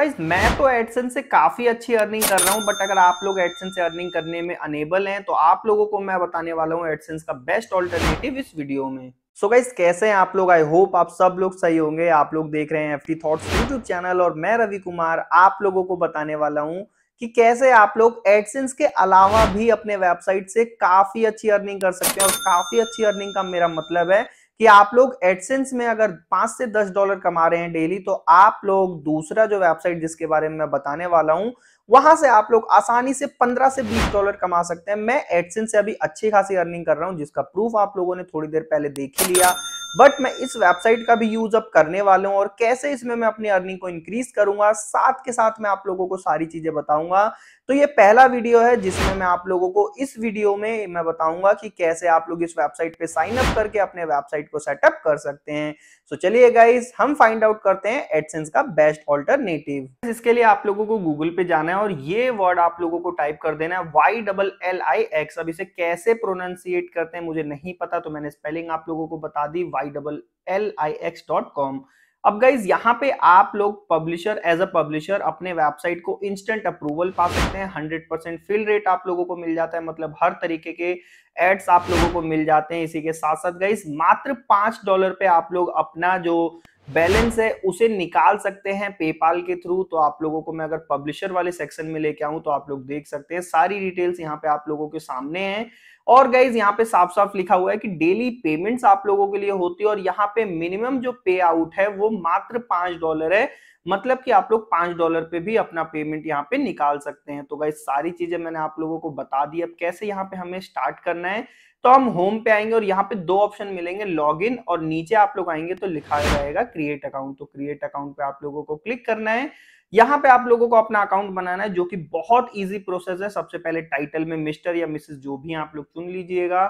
guys मैं तो Edson से काफी अच्छी अर्निंग कर रहा हूँ बट अगर आप लोग एडसन से अर्निंग करने में अनेबल हैं तो आप लोगों को मैं बताने वाला हूँ एडसन का बेस्ट ऑल्टरनेटिव इस वीडियो में सो so गाइज कैसे हैं आप लोग आई होप आप सब लोग सही होंगे आप लोग देख रहे हैं F T thoughts YouTube channel और मैं रवि कुमार आप लोगों को बताने वाला हूँ कि कैसे आप लोग एडसेंस के अलावा भी अपने वेबसाइट से काफी अच्छी अर्निंग कर सकते हैं और काफी अच्छी अर्निंग का मेरा मतलब है कि आप लोग एडसेंस में अगर पांच से दस डॉलर कमा रहे हैं डेली तो आप लोग दूसरा जो वेबसाइट जिसके बारे में मैं बताने वाला हूं वहां से आप लोग आसानी से पंद्रह से बीस डॉलर कमा सकते हैं मैं एडसेंस से अभी अच्छी खासी अर्निंग कर रहा हूं जिसका प्रूफ आप लोगों ने थोड़ी देर पहले देख ही लिया बट मैं इस वेबसाइट का भी यूज अब करने वाला हूँ और कैसे इसमें मैं अपनी अर्निंग को इंक्रीज करूंगा साथ के साथ मैं आप लोगों को सारी चीजें बताऊंगा तो ये पहला वीडियो है जिसमें मैं आप लोगों को इस वीडियो में मैं बताऊंगा कि कैसे आप लोग इस वेबसाइट पे साइन अप करके अपने वेबसाइट को सेटअप कर सकते हैं सो चलिए गाइज हम फाइंड आउट करते हैं एडसेंस का बेस्ट ऑल्टरनेटिव इसके लिए आप लोगों को गूगल पे जाना है और ये वर्ड आप लोगों को टाइप कर देना है Y double L I X अब इसे कैसे प्रोनाउंसिएट करते हैं मुझे नहीं पता तो मैंने स्पेलिंग आप लोगों को बता दी Y double L I X dot com अब गाइज यहाँ पे आप लोग पब्लिशर एज अ पब्लिशर अपने वेबसाइट को इंस्टेंट अप्रूवल पा सकते हैं हंड्रेड परसेंट फिल रेट आप लोगों को मिल जाता है मतलब हर तरीके के एड्स आप लोगों को मिल जाते हैं इसी के साथ साथ गाइज मात्र पांच डॉलर पे आप लोग अपना जो बैलेंस है उसे निकाल सकते हैं पेपाल के थ्रू तो आप लोगों को मैं अगर पब्लिशर वाले सेक्शन में लेके आऊं तो आप लोग देख सकते हैं सारी डिटेल्स यहाँ पे आप लोगों के सामने हैं और गाइज यहाँ पे साफ साफ लिखा हुआ है कि डेली पेमेंट्स आप लोगों के लिए होती है और यहाँ पे मिनिमम जो पे आउट है वो मात्र पांच डॉलर है मतलब कि आप लोग पांच डॉलर पे भी अपना पेमेंट यहाँ पे निकाल सकते हैं तो गाइज सारी चीजें मैंने आप लोगों को बता दी अब कैसे यहाँ पे हमें स्टार्ट करना है तो हम होम पे आएंगे और यहाँ पे दो ऑप्शन मिलेंगे लॉगिन और नीचे आप लोग आएंगे तो लिखा जाएगा क्रिएट अकाउंट तो क्रिएट अकाउंट पे आप लोगों को क्लिक करना है यहां पे आप लोगों को अपना अकाउंट बनाना है जो कि बहुत इजी प्रोसेस है सबसे पहले टाइटल में मिस्टर या मिसेस जो भी आप लोग चुन लीजिएगा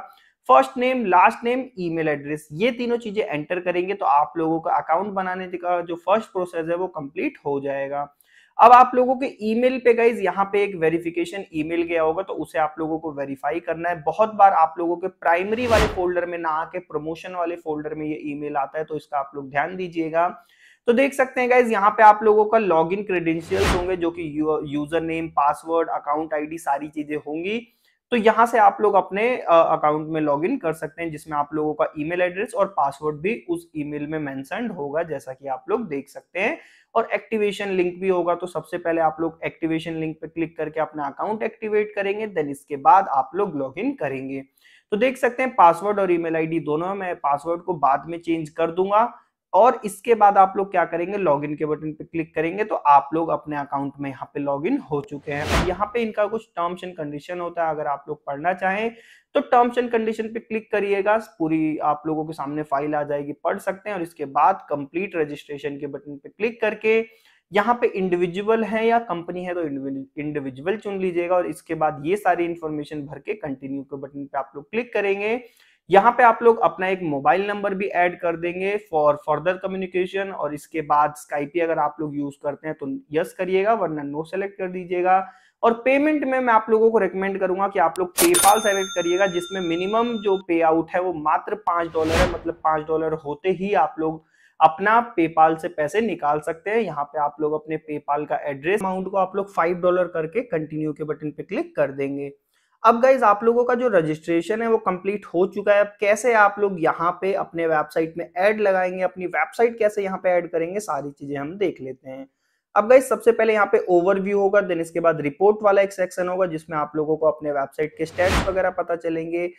first name last name email address ये तीनों चीजें एंटर करेंगे तो आप लोगों का अकाउंट बनाने का जो फर्स्ट प्रोसेस है वो कंप्लीट हो जाएगा अब आप लोगों के ईमेल पे गाइज यहाँ पे एक वेरिफिकेशन ईमेल गया होगा तो उसे आप लोगों को वेरीफाई करना है बहुत बार आप लोगों के प्राइमरी वाले फोल्डर में ना आके प्रमोशन वाले फोल्डर में ये ईमेल आता है तो इसका आप लोग ध्यान दीजिएगा तो देख सकते हैं गाइज यहाँ पे आप लोगों का लॉग इन क्रेडेंशियल्स होंगे जो कि user name password account ID सारी चीजें होंगी तो यहाँ से आप लोग अपने अकाउंट में लॉग इन कर सकते हैं जिसमें आप लोगों का ईमेल एड्रेस और पासवर्ड भी उस ईमेल में मेंशनड होगा जैसा कि आप लोग देख सकते हैं और एक्टिवेशन लिंक भी होगा तो सबसे पहले आप लोग एक्टिवेशन लिंक पर क्लिक करके अपना अकाउंट एक्टिवेट करेंगे देन इसके बाद आप लोग लॉग इन करेंगे तो देख सकते हैं पासवर्ड और ईमेल आईडी दोनों मैं पासवर्ड को बाद में चेंज कर दूंगा और इसके बाद आप लोग क्या करेंगे लॉगिन के बटन पे क्लिक करेंगे तो आप लोग अपने अकाउंट में यहाँ पे लॉगिन हो चुके हैं यहाँ पे इनका कुछ टर्म्स एंड कंडीशन होता है अगर आप लोग पढ़ना चाहें तो टर्म्स एंड कंडीशन पे क्लिक करिएगा पूरी आप लोगों के सामने फाइल आ जाएगी पढ़ सकते हैं और इसके बाद कंप्लीट रजिस्ट्रेशन के बटन पे क्लिक करके यहाँ पे इंडिविजुअल है या कंपनी है तो इंडिविजुअल चुन लीजिएगा और इसके बाद ये सारी इन्फॉर्मेशन भर के कंटिन्यू के बटन पे आप लोग क्लिक करेंगे यहाँ पे आप लोग अपना एक मोबाइल नंबर भी ऐड कर देंगे फॉर फर्दर कम्युनिकेशन और इसके बाद स्काइपी अगर आप लोग यूज करते हैं तो यस करिएगा वरना नो सेलेक्ट कर दीजिएगा और पेमेंट में मैं आप लोगों को रेकमेंड करूंगा कि आप लोग पेपाल सेलेक्ट करिएगा जिसमें मिनिमम जो पे आउट है वो मात्र पांच डॉलर है मतलब पांच डॉलर होते ही आप लोग अपना पेपाल से पैसे निकाल सकते हैं यहाँ पे आप लोग अपने पेपाल का एड्रेस अमाउंट को आप लोग फाइव डॉलर करके कंटिन्यू के बटन पे क्लिक कर देंगे अब गाइज आप लोगों का जो रजिस्ट्रेशन है वो कंप्लीट हो चुका है अब कैसे आप लोग यहाँ पे अपने वेबसाइट में ऐड लगाएंगे अपनी वेबसाइट कैसे यहाँ पे ऐड करेंगे सारी चीजें हम देख लेते हैं अब गाइज सबसे पहले यहाँ पे ओवरव्यू होगा देन इसके बाद रिपोर्ट वाला एक सेक्शन होगा जिसमें आप लोगों को अपने वेबसाइट के स्टेट्स वगैरह पता चलेंगे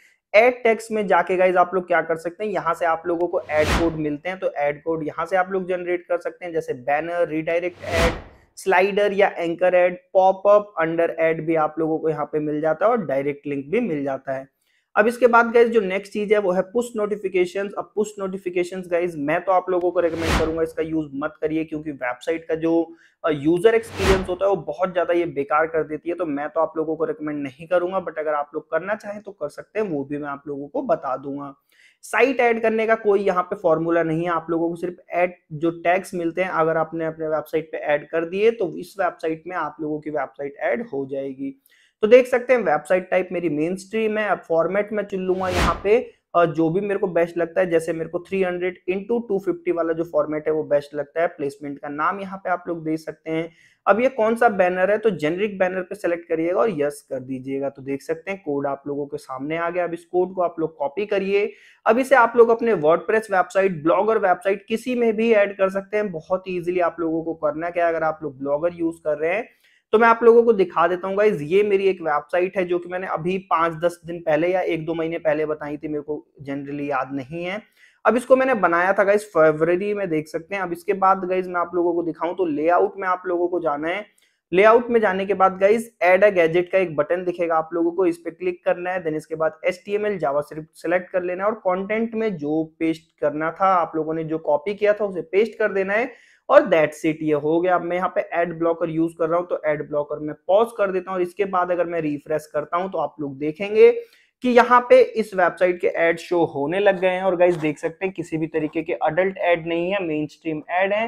एड टैक्स में जाके गाइज आप लोग क्या कर सकते हैं यहाँ से आप लोगों को एड कोड मिलते हैं तो एड कोड यहाँ से आप लोग जनरेट कर सकते हैं जैसे बैनर रीडायरेक्ट एड स्लाइडर या anchor ad popup under ad भी आप लोगों को यहाँ पे मिल जाता है और डायरेक्ट लिंक भी मिल जाता है अब इसके बाद गाइज जो नेक्स्ट चीज है वो है पुश नोटिफिकेशन अब पुश नोटिफिकेशन गाइज मैं तो आप लोगों को रेकमेंड करूंगा इसका यूज मत करिए क्योंकि वेबसाइट का जो यूजर एक्सपीरियंस होता है वो बहुत ज्यादा ये बेकार कर देती है तो मैं तो आप लोगों को रेकमेंड नहीं करूंगा बट अगर आप लोग करना चाहें तो कर सकते हैं वो भी मैं आप लोगों को बता दूंगा साइट ऐड करने का कोई यहाँ पे फॉर्मूला नहीं है आप लोगों को सिर्फ ऐड जो टैक्स मिलते हैं अगर आपने अपने वेबसाइट पे ऐड कर दिए तो इस वेबसाइट में आप लोगों की वेबसाइट ऐड हो जाएगी तो देख सकते हैं वेबसाइट टाइप मेरी मेन स्ट्रीम है अब फॉर्मेट में चुन लूंगा यहाँ पे और जो भी मेरे को बेस्ट लगता है जैसे मेरे को 300 हंड्रेड इंटू टू वाला जो फॉर्मेट है वो बेस्ट लगता है प्लेसमेंट का नाम यहाँ पे आप लोग दे सकते हैं अब ये कौन सा बैनर है तो जेनरिक बैनर पे सेलेक्ट करिएगा और यस कर दीजिएगा तो देख सकते हैं कोड आप लोगों के सामने आ गया अब इस कोड को आप लोग कॉपी करिए अब इसे आप लोग अपने वर्ड वेबसाइट ब्लॉगर वेबसाइट किसी में भी एड कर सकते हैं बहुत ईजिली आप लोगों को करना क्या अगर आप लोग ब्लॉगर यूज कर रहे हैं तो मैं आप लोगों को दिखा देता हूँ गाइज ये मेरी एक वेबसाइट है जो कि मैंने अभी पांच दस दिन पहले या एक दो महीने पहले बताई थी मेरे को जनरली याद नहीं है अब इसको मैंने बनाया था गाइज फरवरी में देख सकते हैं अब इसके बाद गाइज मैं आप लोगों को दिखाऊं तो लेआउट में आप लोगों को जाना है लेआउट में जाने के बाद गाइज एड अ गैजेट का एक बटन दिखेगा आप लोगों को इस पर क्लिक करना है देन इसके बाद S T M L Java select कर लेना है और कंटेंट में जो पेस्ट करना था आप लोगों ने जो कॉपी किया था उसे पेस्ट कर देना है और दैट्स इट ये हो गया अब मैं यहाँ पे एड ब्लॉकर यूज कर रहा हूँ तो एड ब्लॉकर में पॉज कर देता हूँ और इसके बाद अगर मैं रिफ्रेश करता हूँ तो आप लोग देखेंगे कि यहाँ पे इस वेबसाइट के एड शो होने लग गए हैं और गाइज देख सकते हैं किसी भी तरीके के अडल्ट एड नहीं है मेन स्ट्रीम एड है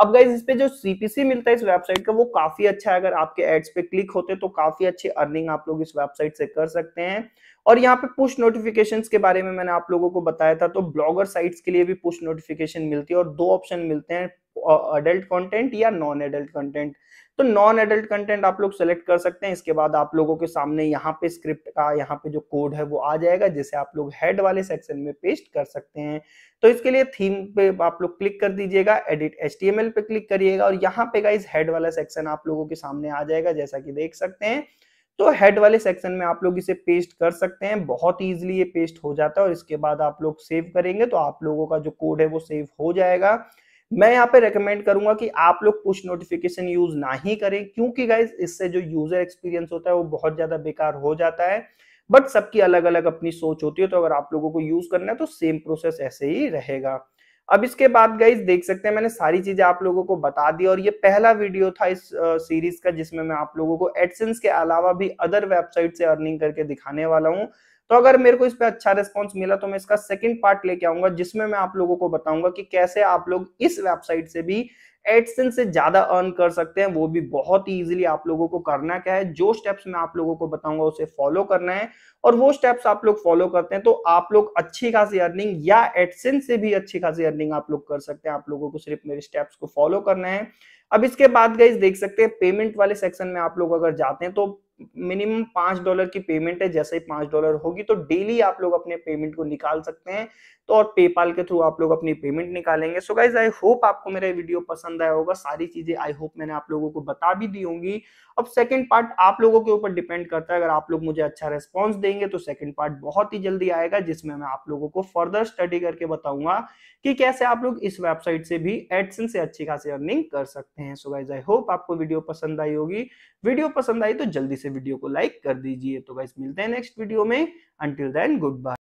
अब गाइज इस पे जो सीपीसी मिलता है इस वेबसाइट का वो काफी अच्छा है अगर आपके एड्स पे क्लिक होते तो काफी अच्छी अर्निंग आप लोग इस वेबसाइट से कर सकते हैं और यहाँ पे पुश नोटिफिकेशन के बारे में मैंने आप लोगों को बताया था तो ब्लॉगर साइट्स के लिए भी पुश नोटिफिकेशन मिलती है और दो ऑप्शन मिलते हैं अडल्ट कंटेंट या नॉन एडल्ट कंटेंट तो नॉन एडल्ट कंटेंट आप लोग सेलेक्ट कर सकते हैं इसके बाद आप लोगों के सामने यहाँ पे स्क्रिप्ट का यहाँ पे जो कोड है वो आ जाएगा जिसे आप लोग हेड वाले सेक्शन में पेस्ट कर सकते हैं तो इसके लिए थीम पे आप लोग क्लिक कर दीजिएगा एडिट एच पे क्लिक करिएगा और यहाँ पे गाइज हेड वाला सेक्शन आप लोगों के सामने आ जाएगा जैसा कि देख सकते हैं तो हेड वाले सेक्शन में आप लोग इसे पेस्ट कर सकते हैं बहुत ईजिली ये पेस्ट हो जाता है और इसके बाद आप लोग सेव करेंगे तो आप लोगों का जो कोड है वो सेव हो जाएगा मैं यहाँ पे रेकमेंड करूंगा कि आप लोग पुश नोटिफिकेशन यूज ना ही करें क्योंकि गाइज इससे जो यूजर एक्सपीरियंस होता है वो बहुत ज्यादा बेकार हो जाता है बट सबकी अलग अलग अपनी सोच होती है तो अगर आप लोगों को यूज करना है तो सेम प्रोसेस ऐसे ही रहेगा अब इसके बाद गाइज देख सकते हैं मैंने सारी चीजें आप लोगों को बता दी और ये पहला वीडियो था इस सीरीज का जिसमें मैं आप लोगों को एडसेंस के अलावा भी अदर वेबसाइट से अर्निंग करके दिखाने वाला हूँ तो अगर मेरे को इस पर अच्छा रिस्पॉन्स मिला तो मैं इसका सेकेंड पार्ट लेके आऊंगा जिसमें मैं आप लोगों को बताऊंगा कि कैसे आप लोग इस वेबसाइट से भी एडसन से ज्यादा अर्न कर सकते हैं वो भी बहुत ही इजिली आप लोगों को करना क्या है जो स्टेप्स मैं आप लोगों को बताऊंगा उसे फॉलो करना है और वो स्टेप्स आप लोग फॉलो करते हैं तो आप लोग अच्छी खासी अर्निंग या एडसन से भी अच्छी खासी अर्निंग आप लोग कर सकते हैं आप लोगों को सिर्फ मेरे स्टेप्स को फॉलो करना है अब इसके बाद गई देख सकते हैं पेमेंट वाले सेक्शन में आप लोग अगर जाते हैं तो मिनिमम पांच डॉलर की पेमेंट है जैसे ही पांच डॉलर होगी तो डेली आप लोग अपने पेमेंट को निकाल सकते हैं तो और पेपाल के थ्रू आप लोग अपनी पेमेंट निकालेंगे सो गाइज आई होप आपको मेरा वीडियो पसंद आया होगा सारी चीजें आई होप मैंने आप लोगों को बता भी दी होंगी अब सेकंड पार्ट आप लोगों के ऊपर डिपेंड करता है अगर आप लोग मुझे अच्छा रेस्पॉन्स देंगे तो सेकंड पार्ट बहुत ही जल्दी आएगा जिसमें मैं आप लोगों को फर्दर स्टडी करके बताऊंगा कि कैसे आप लोग इस वेबसाइट से भी एडसन से अच्छी खासी अर्निंग कर सकते हैं सो गाइज आई होप आपको वीडियो पसंद आई होगी वीडियो पसंद आई तो जल्दी से वीडियो को लाइक कर दीजिए तो गाइस मिलते हैं नेक्स्ट वीडियो में अंटिल देन गुड बाय